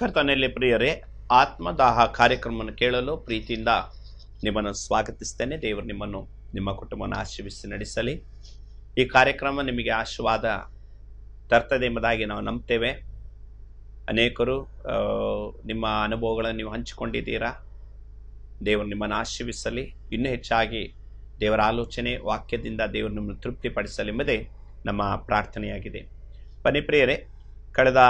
ಕರ್ತನೆಯಲ್ಲಿ ಪ್ರಿಯರೇ ಆತ್ಮದಾಹ ಕಾರ್ಯಕ್ರಮವನ್ನು ಕೇಳಲು ಪ್ರೀತಿಯಿಂದ ನಿಮ್ಮನ್ನು ಸ್ವಾಗತಿಸ್ತೇನೆ ದೇವರು ನಿಮ್ಮನ್ನು ನಿಮ್ಮ ಕುಟುಂಬವನ್ನು ಆಶೀರ್ವಿಸಿ ನಡೆಸಲಿ ಈ ಕಾರ್ಯಕ್ರಮ ನಿಮಗೆ ಆಶೀರ್ವಾದ ತರ್ತದೆ ಎಂಬುದಾಗಿ ನಾವು ನಂಬ್ತೇವೆ ಅನೇಕರು ನಿಮ್ಮ ಅನುಭವಗಳನ್ನು ನೀವು ಹಂಚಿಕೊಂಡಿದ್ದೀರಾ ದೇವರು ನಿಮ್ಮನ್ನು ಆಶೀರ್ವಿಸಲಿ ಇನ್ನೂ ಹೆಚ್ಚಾಗಿ ದೇವರ ಆಲೋಚನೆ ವಾಕ್ಯದಿಂದ ದೇವರು ನಿಮ್ಮನ್ನು ತೃಪ್ತಿಪಡಿಸಲಿ ಎಂಬುದೇ ನಮ್ಮ ಪ್ರಾರ್ಥನೆಯಾಗಿದೆ ಬನ್ನಿ ಪ್ರಿಯರೇ ಕಳೆದ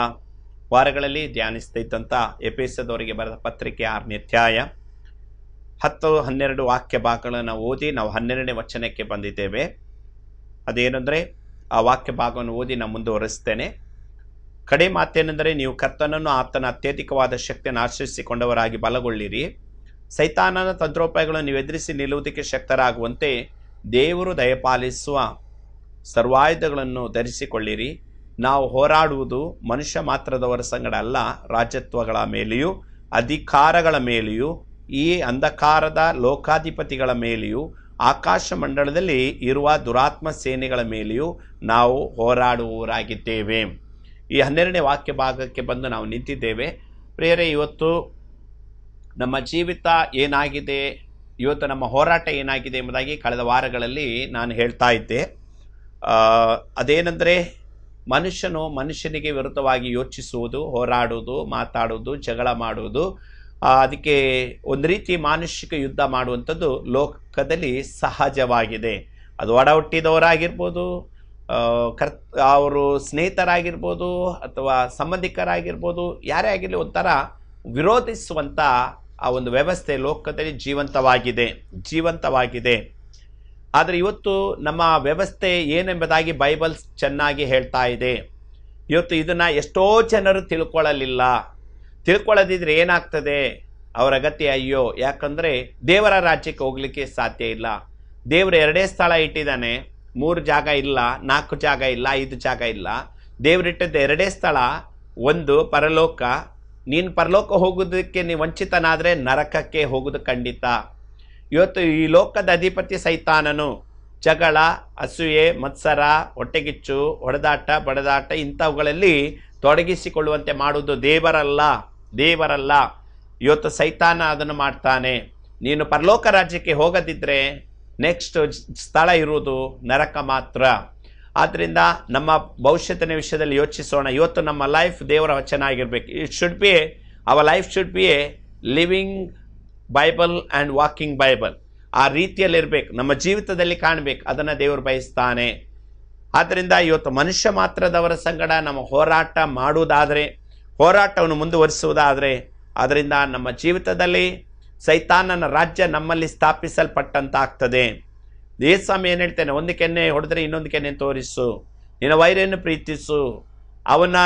ವಾರಗಳಲ್ಲಿ ಧ್ಯಾನಿಸ್ತಾ ಇದ್ದಂಥ ಎಪಿಸದವರಿಗೆ ಬರೆದ ಪತ್ರಿಕೆ ಆರನೇ ಅಧ್ಯಾಯ ಹತ್ತು ಹನ್ನೆರಡು ವಾಕ್ಯ ಭಾಗಗಳನ್ನು ಓದಿ ನಾವು ಹನ್ನೆರಡನೇ ವಚನಕ್ಕೆ ಬಂದಿದ್ದೇವೆ ಅದೇನೆಂದರೆ ಆ ವಾಕ್ಯ ಭಾಗವನ್ನು ಓದಿ ನಾನು ಮುಂದುವರೆಸ್ತೇನೆ ಕಡೆ ಮಾತೇನೆಂದರೆ ನೀವು ಕರ್ತನನ್ನು ಆತನ ಅತ್ಯಧಿಕವಾದ ಶಕ್ತಿಯನ್ನು ಆಶ್ರಯಿಸಿಕೊಂಡವರಾಗಿ ಬಲಗೊಳ್ಳಿರಿ ಸೈತಾನನ ತಂತ್ರೋಪಾಯಗಳನ್ನು ನೀವು ಎದುರಿಸಿ ನಿಲ್ಲುವುದಕ್ಕೆ ಶಕ್ತರಾಗುವಂತೆ ದೇವರು ದಯಪಾಲಿಸುವ ಸರ್ವಾಯುಧಗಳನ್ನು ಧರಿಸಿಕೊಳ್ಳಿರಿ ನಾವು ಹೋರಾಡುವುದು ಮನುಷ್ಯ ಮಾತ್ರದವರ ಸಂಗಡ ಅಲ್ಲ ರಾಜ್ಯತ್ವಗಳ ಮೇಲೆಯೂ ಅಧಿಕಾರಗಳ ಮೇಲೆಯೂ ಈ ಅಂಧಕಾರದ ಲೋಕಾಧಿಪತಿಗಳ ಮೇಲೆಯೂ ಆಕಾಶ ಮಂಡಲದಲ್ಲಿ ಇರುವ ದುರಾತ್ಮ ಸೇನೆಗಳ ಮೇಲೆಯೂ ನಾವು ಹೋರಾಡುವವರಾಗಿದ್ದೇವೆ ಈ ಹನ್ನೆರಡನೇ ವಾಕ್ಯ ಭಾಗಕ್ಕೆ ಬಂದು ನಾವು ನಿಂತಿದ್ದೇವೆ ಪ್ರೇರೆ ಇವತ್ತು ನಮ್ಮ ಜೀವಿತ ಏನಾಗಿದೆ ಇವತ್ತು ನಮ್ಮ ಹೋರಾಟ ಏನಾಗಿದೆ ಎಂಬುದಾಗಿ ಕಳೆದ ವಾರಗಳಲ್ಲಿ ನಾನು ಹೇಳ್ತಾ ಇದ್ದೆ ಅದೇನೆಂದರೆ ಮನುಷ್ಯನು ಮನುಷ್ಯನಿಗೆ ವಿರುದ್ಧವಾಗಿ ಯೋಚಿಸುವುದು ಹೋರಾಡುವುದು ಮಾತಾಡುವುದು ಜಗಳ ಮಾಡುವುದು ಅದಕ್ಕೆ ಒಂದು ರೀತಿ ಮಾನುಷಿಕ ಯುದ್ಧ ಮಾಡುವಂಥದ್ದು ಲೋಕದಲ್ಲಿ ಸಹಜವಾಗಿದೆ ಅದು ಒಡ ಹುಟ್ಟಿದವರಾಗಿರ್ಬೋದು ಕರ್ ಅವರು ಸ್ನೇಹಿತರಾಗಿರ್ಬೋದು ಅಥವಾ ಸಂಬಂಧಿಕರಾಗಿರ್ಬೋದು ಯಾರೇ ಆಗಿರಲಿ ಒಂಥರ ವಿರೋಧಿಸುವಂಥ ಆ ಒಂದು ವ್ಯವಸ್ಥೆ ಲೋಕದಲ್ಲಿ ಜೀವಂತವಾಗಿದೆ ಜೀವಂತವಾಗಿದೆ ಆದರೆ ಇವತ್ತು ನಮ್ಮ ವ್ಯವಸ್ಥೆ ಏನೆಂಬುದಾಗಿ ಬೈಬಲ್ಸ್ ಚೆನ್ನಾಗಿ ಹೇಳ್ತಾ ಇದೆ ಇವತ್ತು ಇದನ್ನು ಎಷ್ಟೋ ಜನರು ತಿಳ್ಕೊಳ್ಳಲಿಲ್ಲ ತಿಳ್ಕೊಳ್ಳದಿದ್ರೆ ಏನಾಗ್ತದೆ ಅವರ ಅಗತ್ಯ ಅಯ್ಯೋ ಯಾಕಂದರೆ ದೇವರ ರಾಜ್ಯಕ್ಕೆ ಹೋಗ್ಲಿಕ್ಕೆ ಸಾಧ್ಯ ಇಲ್ಲ ದೇವರು ಎರಡೇ ಸ್ಥಳ ಇಟ್ಟಿದ್ದಾನೆ ಮೂರು ಜಾಗ ಇಲ್ಲ ನಾಲ್ಕು ಜಾಗ ಇಲ್ಲ ಐದು ಜಾಗ ಇಲ್ಲ ದೇವರಿಟ್ಟದ್ದು ಎರಡೇ ಸ್ಥಳ ಒಂದು ಪರಲೋಕ ನೀನು ಪರಲೋಕ ಹೋಗೋದಕ್ಕೆ ನೀ ವಂಚಿತನಾದರೆ ನರಕಕ್ಕೆ ಹೋಗೋದು ಖಂಡಿತ ಇವತ್ತು ಈ ಲೋಕದ ಅಧಿಪತಿ ಸೈತಾನನು ಜಗಳ ಅಸೂಯೆ ಮತ್ಸರ ಹೊಟ್ಟೆಗಿಚ್ಚು ಹೊಡೆದಾಟ ಬಡದಾಟ ಇಂಥವುಗಳಲ್ಲಿ ತೊಡಗಿಸಿಕೊಳ್ಳುವಂತೆ ಮಾಡುವುದು ದೇವರಲ್ಲ ದೇವರಲ್ಲ ಇವತ್ತು ಸೈತಾನ ಅದನ್ನು ಮಾಡ್ತಾನೆ ನೀನು ಪರಲೋಕ ರಾಜ್ಯಕ್ಕೆ ಹೋಗದಿದ್ದರೆ ನೆಕ್ಸ್ಟ್ ಸ್ಥಳ ಇರುವುದು ನರಕ ಮಾತ್ರ ಆದ್ದರಿಂದ ನಮ್ಮ ಭವಿಷ್ಯತನ ವಿಷಯದಲ್ಲಿ ಯೋಚಿಸೋಣ ಇವತ್ತು ನಮ್ಮ ಲೈಫ್ ದೇವರ ವಚನ ಆಗಿರಬೇಕು it should be our life should be living Bible and walking Bible ಆ ರೀತಿಯಲ್ಲಿರಬೇಕು ನಮ್ಮ ಜೀವಿತದಲ್ಲಿ ಕಾಣಬೇಕು ಅದನ್ನು ದೇವರು ಬಯಸ್ತಾನೆ ಆದ್ದರಿಂದ ಇವತ್ತು ಮನುಷ್ಯ ಮಾತ್ರದವರ ಸಂಗಡ ನಮ್ಮ ಹೋರಾಟ ಮಾಡುವುದಾದರೆ ಹೋರಾಟವನ್ನು ಮುಂದುವರಿಸುವುದಾದರೆ ಅದರಿಂದ ನಮ್ಮ ಜೀವಿತದಲ್ಲಿ ಸೈತಾನನ ರಾಜ್ಯ ನಮ್ಮಲ್ಲಿ ಸ್ಥಾಪಿಸಲ್ಪಟ್ಟಂತಾಗ್ತದೆ ದೇಸ್ವಾಮಿ ಏನು ಹೇಳ್ತೇನೆ ಒಂದು ಕೆನ್ನೆ ಹೊಡೆದ್ರೆ ಇನ್ನೊಂದು ಕೆನ್ನೆ ತೋರಿಸು ನಿನ್ನ ವೈರ್ಯನ್ನು ಪ್ರೀತಿಸು ಅವನ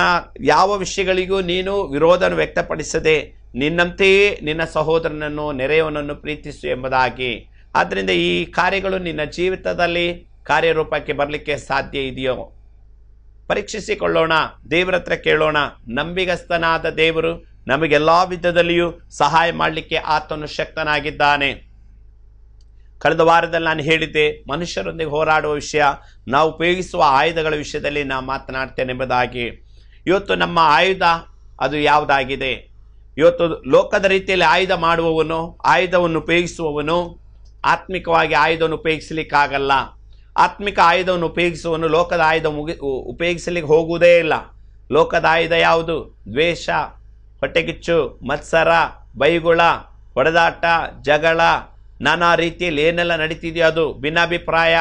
ಯಾವ ವಿಷಯಗಳಿಗೂ ನೀನು ವಿರೋಧನ ವ್ಯಕ್ತಪಡಿಸದೆ ನಿನ್ನಂತೆಯೇ ನಿನ್ನ ಸಹೋದರನನ್ನು ನೆರೆಯವನನ್ನು ಪ್ರೀತಿಸು ಎಂಬುದಾಗಿ ಆದ್ದರಿಂದ ಈ ಕಾರ್ಯಗಳು ನಿನ್ನ ಜೀವಿತದಲ್ಲಿ ಕಾರ್ಯರೂಪಕ್ಕೆ ಬರಲಿಕ್ಕೆ ಸಾಧ್ಯ ಇದೆಯೋ ಪರೀಕ್ಷಿಸಿಕೊಳ್ಳೋಣ ದೇವರ ಹತ್ರ ಕೇಳೋಣ ನಂಬಿಗಸ್ತನಾದ ದೇವರು ನಮಗೆಲ್ಲ ವಿಧದಲ್ಲಿಯೂ ಸಹಾಯ ಮಾಡಲಿಕ್ಕೆ ಆತನು ಶಕ್ತನಾಗಿದ್ದಾನೆ ಕಳೆದ ವಾರದಲ್ಲಿ ನಾನು ಹೇಳಿದ್ದೆ ಮನುಷ್ಯರೊಂದಿಗೆ ಹೋರಾಡುವ ವಿಷಯ ನಾವು ಉಪಯೋಗಿಸುವ ಆಯುಧಗಳ ವಿಷಯದಲ್ಲಿ ನಾನು ಮಾತನಾಡ್ತೇನೆ ಎಂಬುದಾಗಿ ಇವತ್ತು ನಮ್ಮ ಆಯುಧ ಅದು ಯಾವುದಾಗಿದೆ ಇವತ್ತು ಲೋಕದ ರೀತಿಯಲ್ಲಿ ಆಯುಧ ಮಾಡುವವನು ಆಯುಧವನ್ನು ಉಪಯೋಗಿಸುವವನು ಆತ್ಮಿಕವಾಗಿ ಆಯುಧವನ್ನು ಉಪಯೋಗಿಸಲಿಕ್ಕಾಗಲ್ಲ ಆತ್ಮಿಕ ಆಯುಧವನ್ನು ಉಪಯೋಗಿಸುವನು ಲೋಕದ ಆಯುಧ ಮುಗಿ ಉಪಯೋಗಿಸಲಿಕ್ಕೆ ಹೋಗುವುದೇ ಇಲ್ಲ ಲೋಕದ ಆಯುಧ ಯಾವುದು ದ್ವೇಷ ಹೊಟ್ಟೆಕಿಚ್ಚು ಮತ್ಸರ ಬೈಗುಳ ಹೊಡೆದಾಟ ಜಗಳ ನಾನಾ ರೀತಿಯಲ್ಲಿ ಏನೆಲ್ಲ ನಡೀತಿದೆಯೋ ಅದು ಭಿನ್ನಾಭಿಪ್ರಾಯ